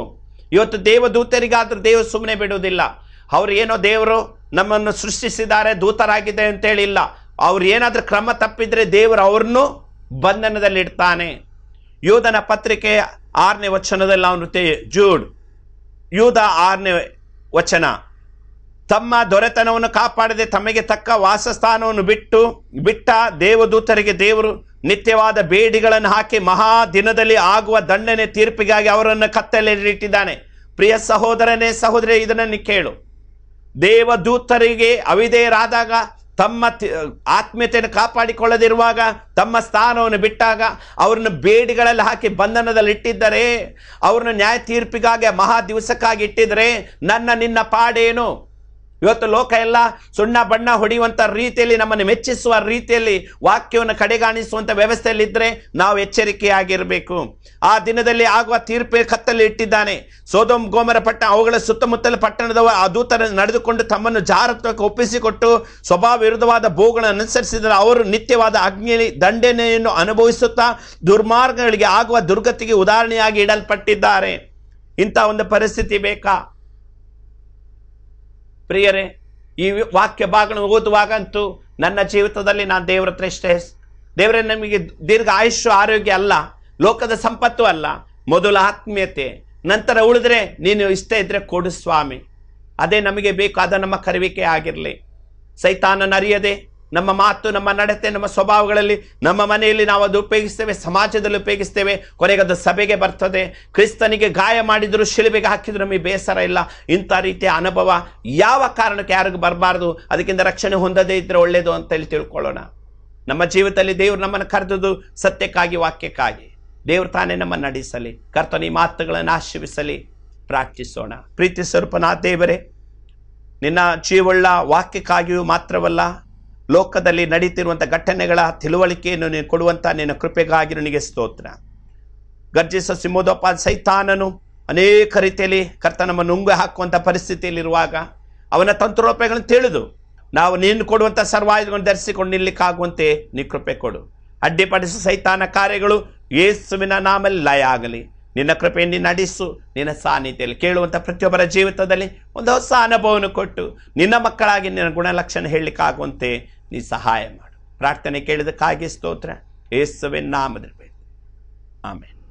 ಇವತ್ತು ದೇವದೂತರಿಗಾದರೂ ದೇವರು ಸುಮ್ಮನೆ ಬಿಡುವುದಿಲ್ಲ ಅವರು ಏನೋ ದೇವರು ನಮ್ಮನ್ನು ಸೃಷ್ಟಿಸಿದ್ದಾರೆ ದೂತರಾಗಿದೆ ಅಂತೇಳಿ ಇಲ್ಲ ಅವ್ರು ಏನಾದರೂ ಕ್ರಮ ತಪ್ಪಿದರೆ ದೇವರು ಅವ್ರನ್ನೂ ಬಂಧನದಲ್ಲಿಡ್ತಾನೆ ಯೋಧನ ಪತ್ರಿಕೆ ಆರನೇ ವಚನದಲ್ಲಿ ಅವನು ಜೂಡ್ ಯೂದ ಆರನೇ ವಚನ ತಮ್ಮ ದೊರೆತನವನ್ನು ಕಾಪಾಡದೆ ತಮಗೆ ತಕ್ಕ ವಾಸಸ್ಥಾನವನ್ನು ಬಿಟ್ಟು ಬಿಟ್ಟ ದೇವದೂತರಿಗೆ ದೇವರು ನಿತ್ಯವಾದ ಬೇಡಿಗಳನ್ನು ಹಾಕಿ ಮಹಾ ದಿನದಲ್ಲಿ ಆಗುವ ದಂಡನೆ ತೀರ್ಪಿಗಾಗಿ ಅವರನ್ನು ಕತ್ತಲೆಯಲ್ಲಿಟ್ಟಿದ್ದಾನೆ ಪ್ರಿಯ ಸಹೋದರನೇ ಸಹೋದರಿ ಇದನ್ನು ಕೇಳು ದೇವದೂತರಿಗೆ ಅವಿದೇರಾದಾಗ ತಮ್ಮ ಆತ್ಮೀಯತೆಯನ್ನು ಕಾಪಾಡಿಕೊಳ್ಳದಿರುವಾಗ ತಮ್ಮ ಸ್ಥಾನವನ್ನು ಬಿಟ್ಟಾಗ ಅವ್ರನ್ನ ಬೇಡಿಗಳಲ್ಲಿ ಹಾಕಿ ಬಂಧನದಲ್ಲಿ ಇಟ್ಟಿದ್ದರೆ ಅವ್ರನ್ನ ನ್ಯಾಯ ತೀರ್ಪಿಗಾಗಿ ಮಹಾ ದಿವಸಕ್ಕಾಗಿ ಇಟ್ಟಿದರೆ ನನ್ನ ನಿನ್ನ ಪಾಡೇನು ಇವತ್ತು ಲೋಕ ಎಲ್ಲ ಸುಣ್ಣ ಬಣ್ಣ ಹೊಡೆಯುವಂಥ ರೀತಿಯಲ್ಲಿ ನಮ್ಮನ್ನು ಮೆಚ್ಚಿಸುವ ರೀತಿಯಲ್ಲಿ ವಾಕ್ಯವನ್ನು ಕಡೆಗಾಣಿಸುವಂಥ ವ್ಯವಸ್ಥೆಯಲ್ಲಿದ್ದರೆ ನಾವು ಎಚ್ಚರಿಕೆಯಾಗಿರಬೇಕು ಆ ದಿನದಲ್ಲಿ ಆಗುವ ತೀರ್ಪೆ ಕತ್ತಲ್ಲಿ ಇಟ್ಟಿದ್ದಾನೆ ಸೋದೋಮ್ ಗೋಮರ ಪಟ್ಟಣ ಅವುಗಳ ಸುತ್ತಮುತ್ತಲ ಪಟ್ಟಣದವ ಅದೂತರ ನಡೆದುಕೊಂಡು ತಮ್ಮನ್ನು ಜಾರತ್ವಕ್ಕೆ ಒಪ್ಪಿಸಿಕೊಟ್ಟು ಸ್ವಭಾವ ವಿರುದ್ಧವಾದ ಭೂಗಳನ್ನು ಅನುಸರಿಸಿದರೆ ಅವರು ನಿತ್ಯವಾದ ಅಗ್ನಿ ದಂಡನೆಯನ್ನು ಅನುಭವಿಸುತ್ತಾ ದುರ್ಮಾರ್ಗಗಳಿಗೆ ಆಗುವ ದುರ್ಗತಿಗೆ ಉದಾಹರಣೆಯಾಗಿ ಇಡಲ್ಪಟ್ಟಿದ್ದಾರೆ ಇಂಥ ಒಂದು ಪರಿಸ್ಥಿತಿ ಬೇಕಾ ಪ್ರಿಯರೇ ಈ ವಾಕ್ಯ ಭಾಗನ ಓದುವಾಗಂತೂ ನನ್ನ ಜೀವಿತದಲ್ಲಿ ನಾನು ದೇವರ ಹತ್ರ ದೇವರೇ ನಮಗೆ ದೀರ್ಘ ಆಯುಷ್ಯ ಆರೋಗ್ಯ ಅಲ್ಲ ಲೋಕದ ಸಂಪತ್ತು ಅಲ್ಲ ಮೊದಲು ಆತ್ಮೀಯತೆ ನಂತರ ಉಳಿದ್ರೆ ನೀನು ಇಷ್ಟೇ ಇದ್ರೆ ಕೊಡು ಸ್ವಾಮಿ ಅದೇ ನಮಗೆ ಬೇಕು ಅದ ನಮ್ಮ ಕರುವಿಕೆ ಆಗಿರಲಿ ಸೈತಾನನ ಅರಿಯದೆ ನಮ್ಮ ಮಾತು ನಮ್ಮ ನಡತೆ ನಮ್ಮ ಸ್ವಭಾವಗಳಲ್ಲಿ ನಮ್ಮ ಮನೆಯಲ್ಲಿ ನಾವು ಅದು ಉಪಯೋಗಿಸ್ತೇವೆ ಸಮಾಜದಲ್ಲಿ ಉಪಯೋಗಿಸ್ತೇವೆ ಕೊನೆಗೆ ಸಭೆಗೆ ಬರ್ತದೆ ಕ್ರಿಸ್ತನಿಗೆ ಗಾಯ ಮಾಡಿದ್ರು ಶಿಲುಬೆಗೆ ಹಾಕಿದ್ರು ನಮಗೆ ಬೇಸರ ಇಲ್ಲ ಇಂಥ ರೀತಿಯ ಅನುಭವ ಯಾವ ಕಾರಣಕ್ಕೆ ಯಾರಿಗೂ ಬರಬಾರ್ದು ಅದಕ್ಕಿಂತ ರಕ್ಷಣೆ ಹೊಂದದೇ ಇದ್ದರೆ ಒಳ್ಳೆಯದು ಅಂತ ಹೇಳಿ ತಿಳ್ಕೊಳ್ಳೋಣ ನಮ್ಮ ಜೀವಿತದಲ್ಲಿ ದೇವರು ನಮ್ಮನ್ನು ಕರೆದದ್ದು ಸತ್ಯಕ್ಕಾಗಿ ವಾಕ್ಯಕ್ಕಾಗಿ ದೇವರು ತಾನೇ ನಮ್ಮನ್ನು ನಡೆಸಲಿ ಕರ್ತನ ಈ ಮಾತುಗಳನ್ನು ಆಶ್ರವಿಸಲಿ ಪ್ರಾರ್ಥಿಸೋಣ ಪ್ರೀತಿ ಸ್ವರೂಪನಾ ದೇವರೇ ನಿನ್ನ ಜೀವಳ್ಳ ವಾಕ್ಯಕ್ಕಾಗಿಯೂ ಮಾತ್ರವಲ್ಲ ಲೋಕದಲ್ಲಿ ನಡೀತಿರುವಂಥ ಘಟನೆಗಳ ತಿಳುವಳಿಕೆಯನ್ನು ನೀನು ಕೊಡುವಂಥ ನಿನ್ನ ಕೃಪೆಗಾಗಿ ನನಗೆ ಸ್ತೋತ್ರ ಗರ್ಜಿಸ ಸಿಮೋದಪ್ಪ ಸೈತಾನನು ಅನೇಕ ರೀತಿಯಲ್ಲಿ ಕರ್ತನಮ್ಮ ನುಂಗು ಹಾಕುವಂಥ ಪರಿಸ್ಥಿತಿಯಲ್ಲಿರುವಾಗ ಅವನ ತಂತ್ರೋಪಾಯಗಳನ್ನು ತಿಳಿದು ನಾವು ನೀನು ಕೊಡುವಂಥ ಸರ್ವಾಯುಧಗಳನ್ನು ಧರಿಸಿಕೊಂಡು ನಿಲ್ಲಕ್ಕಾಗುವಂತೆ ನೀ ಕೃಪೆ ಕೊಡು ಅಡ್ಡಿಪಡಿಸಿದ ಸೈತಾನ ಕಾರ್ಯಗಳು ಯೇಸುವಿನ ನಾಮಲ್ಲಿ ಲಯ ಆಗಲಿ ನಿನ್ನ ಕೃಪೆಯಲ್ಲಿ ನಡೆಸು ನಿನ್ನ ಸಾನ್ನಿಧ್ಯದಲ್ಲಿ ಕೇಳುವಂಥ ಪ್ರತಿಯೊಬ್ಬರ ಜೀವಿತದಲ್ಲಿ ಒಂದು ಹೊಸ ಅನುಭವವನ್ನು ಕೊಟ್ಟು ನಿನ್ನ ಮಕ್ಕಳಾಗಿ ನಿನ್ನ ಗುಣಲಕ್ಷಣ ಹೇಳಲಿಕ್ಕಾಗುವಂತೆ ನೀ ಸಹಾಯ ಮಾಡು ಪ್ರಾರ್ಥನೆ ಕೇಳಿದಕ್ಕಾಗಿ ಸ್ತೋತ್ರ ಏಸುವೆ ನಾಮದ ಆಮೇಲೆ